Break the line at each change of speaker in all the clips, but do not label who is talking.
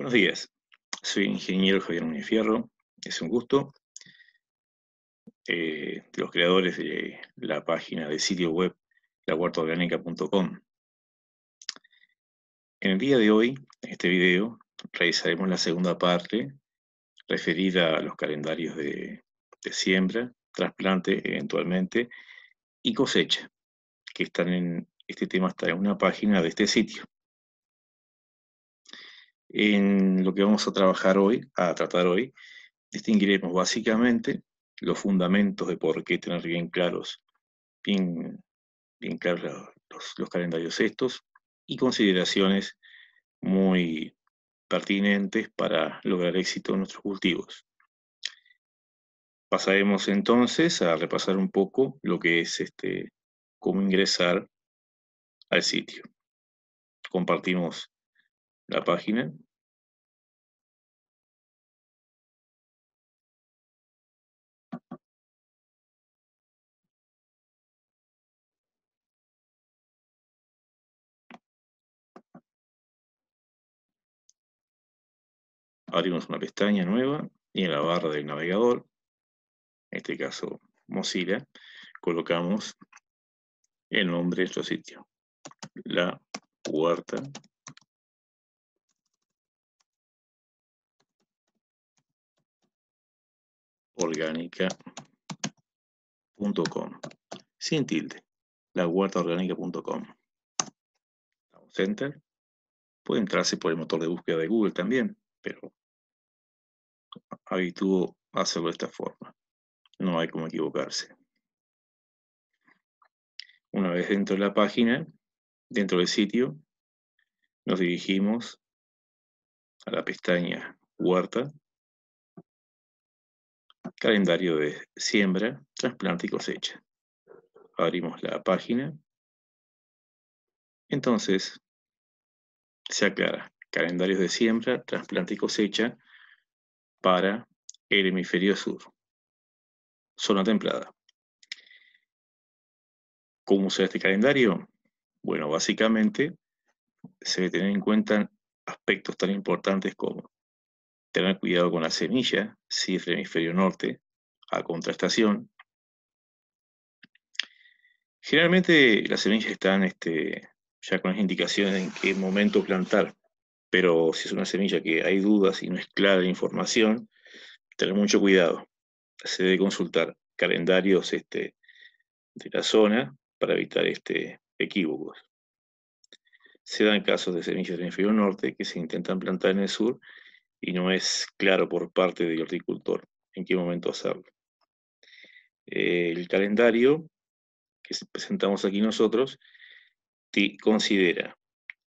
Buenos días, soy ingeniero Javier Muñoz Fierro, es un gusto, de eh, los creadores de la página de sitio web lahuertaorgánica.com. En el día de hoy, en este video, realizaremos la segunda parte referida a los calendarios de, de siembra, trasplante eventualmente y cosecha, que están en, este tema está en una página de este sitio. En lo que vamos a trabajar hoy, a tratar hoy, distinguiremos básicamente los fundamentos de por qué tener bien claros, los, calendarios estos y consideraciones muy pertinentes para lograr éxito en nuestros cultivos. Pasaremos entonces a repasar un poco lo que es este, cómo ingresar al sitio. Compartimos
la página. Abrimos una pestaña nueva y en la barra del
navegador, en este caso Mozilla, colocamos el nombre de nuestro sitio, la Cuarta. orgánica.com. Sin tilde. La huerta orgánica.com. Damos enter. Puede entrarse por el motor de búsqueda de Google también, pero a hacerlo de esta forma. No hay como equivocarse. Una vez dentro de la página, dentro del sitio, nos dirigimos
a la pestaña Huerta
Calendario de siembra, trasplante y cosecha. Abrimos la página. Entonces, se aclara. Calendarios de siembra, trasplante y cosecha para el hemisferio sur. Zona templada. ¿Cómo usar este calendario? Bueno, básicamente se debe tener en cuenta aspectos tan importantes como tener cuidado con la semilla, si es hemisferio norte, a contrastación. Generalmente las semillas están este, ya con las indicaciones en qué momento plantar, pero si es una semilla que hay dudas y no es clara la información, tener mucho cuidado. Se debe consultar calendarios este, de la zona para evitar este, equívocos. Se dan casos de semillas del hemisferio norte que se intentan plantar en el sur y no es claro por parte del horticultor en qué momento hacerlo. El calendario que presentamos aquí nosotros considera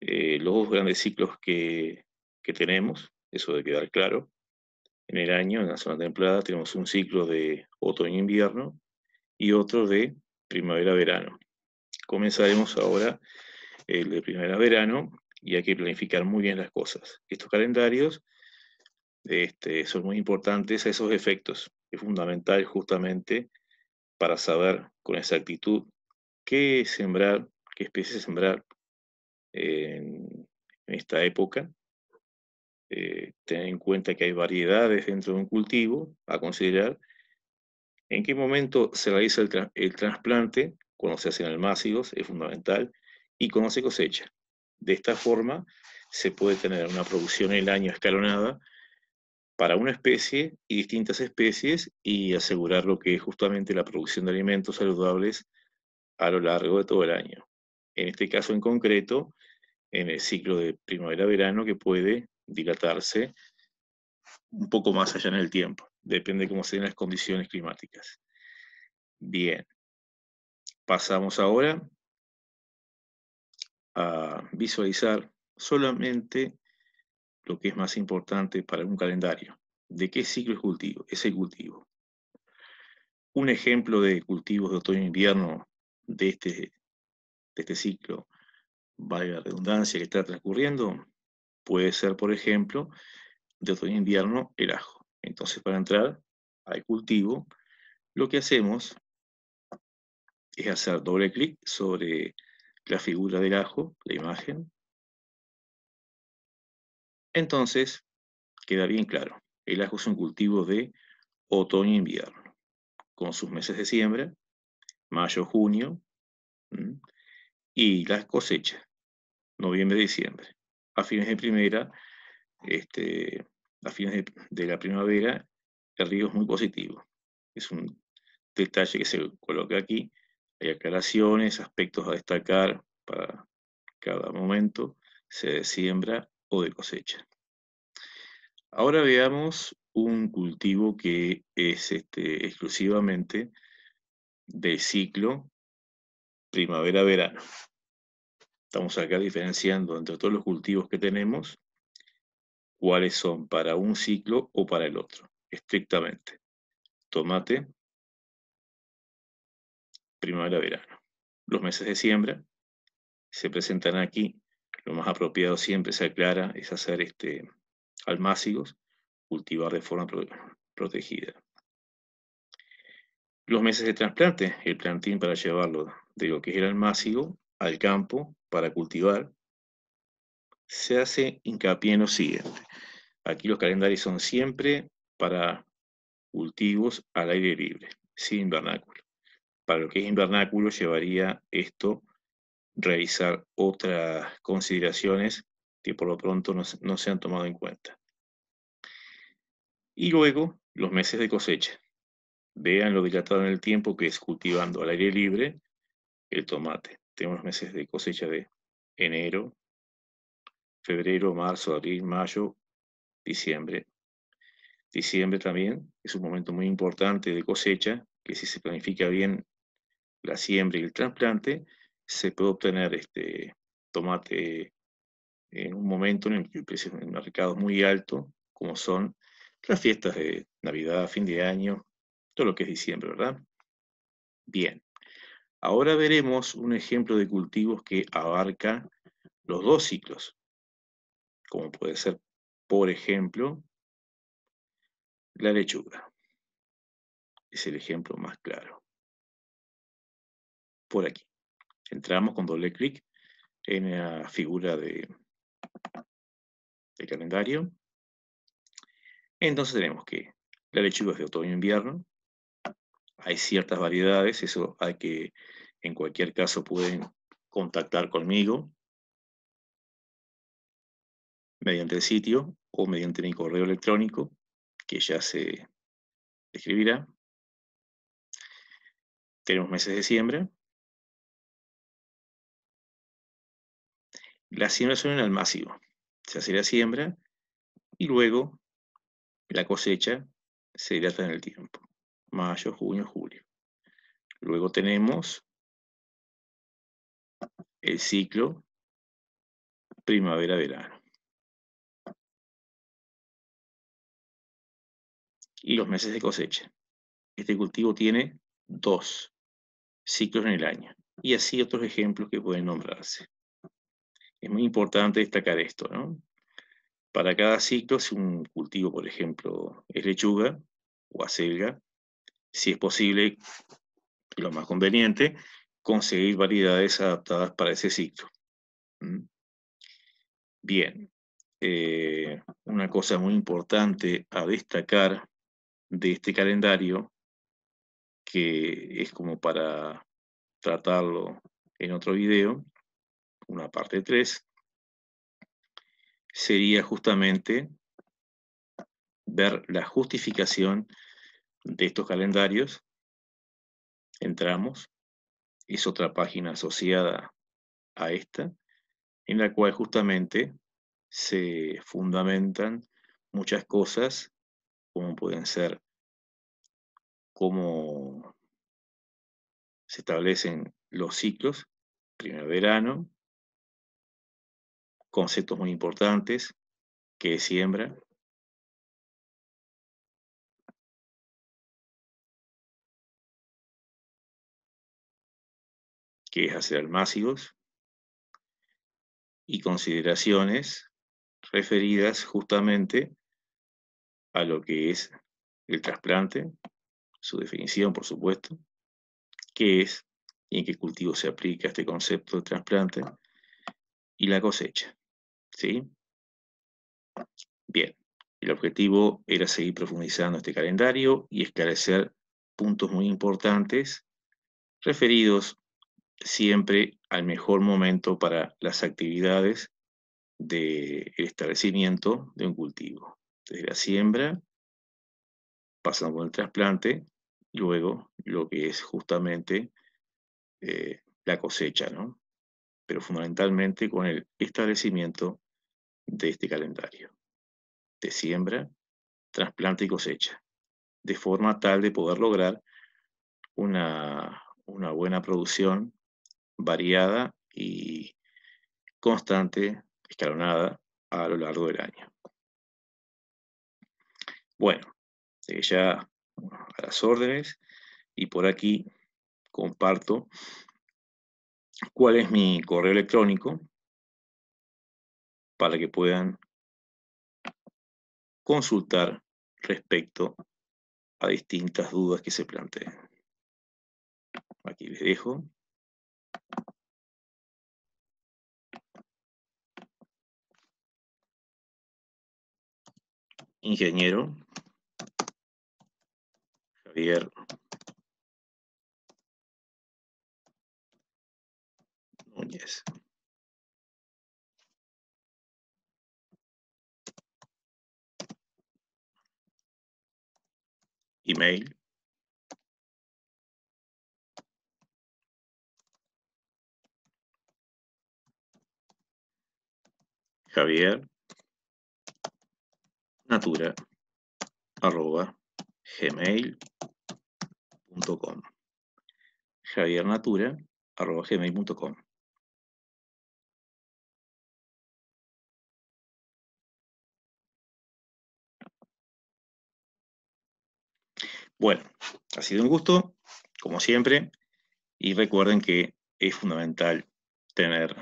eh, los dos grandes ciclos que, que tenemos, eso de quedar claro. En el año, en la zona templada, tenemos un ciclo de otoño-invierno e y otro de primavera-verano. Comenzaremos ahora el de primavera-verano y hay que planificar muy bien las cosas. Estos calendarios este, son muy importantes esos efectos. Es fundamental justamente para saber con exactitud qué sembrar, qué especies sembrar en, esta época. Eh, tener en cuenta que hay variedades dentro de un cultivo a considerar. En qué momento se realiza el, trasplante, cuando se hacen almácigos, es fundamental, y cuando se cosecha. De esta forma se puede tener una producción en el año escalonada para una especie y distintas especies y asegurar lo que es justamente la producción de alimentos saludables a lo largo de todo el año. En este caso en concreto, en el ciclo de primavera-verano que puede dilatarse un poco más allá en el tiempo, depende de cómo sean las condiciones climáticas. Bien, pasamos ahora a visualizar solamente lo que es más importante para un calendario. ¿De qué ciclo es, cultivo? es el cultivo? Un ejemplo de cultivos de otoño-invierno e de este, de este ciclo, valga la redundancia, que está transcurriendo, puede ser, por ejemplo, de otoño-invierno e el ajo. Entonces, para entrar al cultivo, lo que hacemos es hacer doble clic sobre la figura del ajo, la imagen, entonces, queda bien claro, el ajo es un cultivo de otoño e invierno, con sus meses de siembra, mayo, junio, y las cosechas, noviembre, diciembre. A fines de primera, este, a fines de, la primavera, el riego es muy positivo. Es un detalle que se coloca aquí. Hay aclaraciones, aspectos a destacar para cada momento, se de siembra o de cosecha. Ahora veamos un cultivo que es este, exclusivamente del ciclo primavera-verano. Estamos acá diferenciando entre todos los cultivos que tenemos cuáles son para un ciclo o para el otro, estrictamente. Tomate, primavera-verano. Los meses de siembra se presentan aquí. Lo más apropiado siempre se aclara es hacer este, almácigos, cultivar de forma protegida. Los meses de trasplante, el plantín para llevarlo de lo que es el almácigo al campo para cultivar, se hace hincapié en lo siguiente. Aquí los calendarios son siempre para cultivos al aire libre, sin invernáculo. Para lo que es invernáculo llevaría esto revisar otras consideraciones que por lo pronto no, se han tomado en cuenta. Y luego, los meses de cosecha. Vean lo dilatado en el tiempo que es cultivando al aire libre el tomate. Tenemos meses de cosecha de enero, febrero, marzo, abril, mayo, diciembre. Diciembre también es un momento muy importante de cosecha, que si se planifica bien la siembra y el trasplante, se puede obtener este tomate en un momento en el que el precio del mercado es muy alto, como son las fiestas de Navidad, fin de año, todo lo que es diciembre, ¿verdad? Bien, ahora veremos un ejemplo de cultivos que abarca los dos ciclos, como puede ser, por ejemplo, la lechuga.
Es el ejemplo más claro. Por aquí.
Entramos con doble clic en la figura de el calendario. Entonces tenemos que la lechuga es de otoño-invierno, e hay ciertas variedades, eso hay que, en cualquier caso, pueden contactar conmigo mediante el sitio o mediante mi correo electrónico, que ya se escribirá. Tenemos meses de siembra. Las siembras son en máximo se hace la siembra y luego la cosecha se hidrata en el tiempo, mayo, junio, julio. Luego tenemos
el ciclo primavera-verano. Y los meses de cosecha.
Este cultivo tiene dos ciclos en el año. Y así otros ejemplos que pueden nombrarse. Es muy importante destacar esto, ¿no? Para cada ciclo, si un cultivo, por ejemplo, es lechuga o acelga, si es posible, lo más conveniente, conseguir variedades adaptadas para ese ciclo. Bien, eh, una cosa muy importante a destacar de este calendario, que es como para tratarlo en otro video, una parte 3, sería justamente ver la justificación de estos calendarios. Entramos, es otra página asociada a esta, en la cual justamente se fundamentan muchas cosas, como pueden ser cómo se establecen los ciclos,
primavera-verano, conceptos muy importantes, que es siembra, que
es hacer almácigos, y consideraciones referidas justamente a lo que es el trasplante, su definición, por supuesto, qué es y en qué cultivo se aplica este concepto de trasplante, y la cosecha. ¿Sí? Bien, el objetivo era seguir profundizando este calendario y esclarecer puntos muy importantes referidos siempre al mejor momento para las actividades del de establecimiento de un cultivo. Desde la siembra, pasando por el trasplante, luego lo que es justamente eh, la cosecha, ¿no? pero fundamentalmente con el establecimiento de este calendario de siembra, trasplante y cosecha, de forma tal de poder lograr una, una buena producción variada y constante, escalonada a lo largo del año. Bueno, eh, ya a las órdenes y por aquí comparto cuál es mi correo electrónico para que puedan
consultar respecto a distintas dudas que se planteen. Aquí les dejo. Ingeniero Javier Email. Javier
natura arroba gmail.com Natura arroba
gmail.com
Bueno, ha sido un gusto, como siempre, y recuerden que es fundamental tener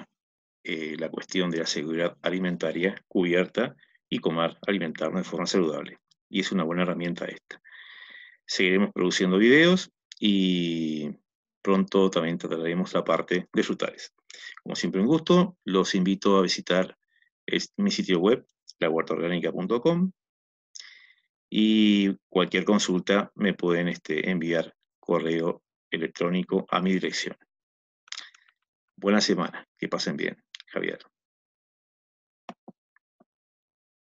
eh, la cuestión de la seguridad alimentaria cubierta y comer, alimentarnos de forma saludable. Y es una buena herramienta esta. Seguiremos produciendo videos y pronto también trataremos la parte de frutales. Como siempre, un gusto. Los invito a visitar mi sitio web, lahuertaorgánica.com, y cualquier consulta me pueden este, enviar correo electrónico a mi dirección. Buena semana, que pasen bien, Javier.